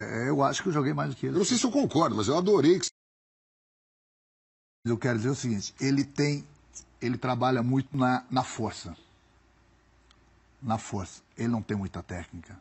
É, eu acho que eu joguei mais do que ele. Eu não sei se eu concordo, mas eu adorei que. Eu quero dizer o seguinte: ele tem. Ele trabalha muito na, na força. Na força. Ele não tem muita técnica.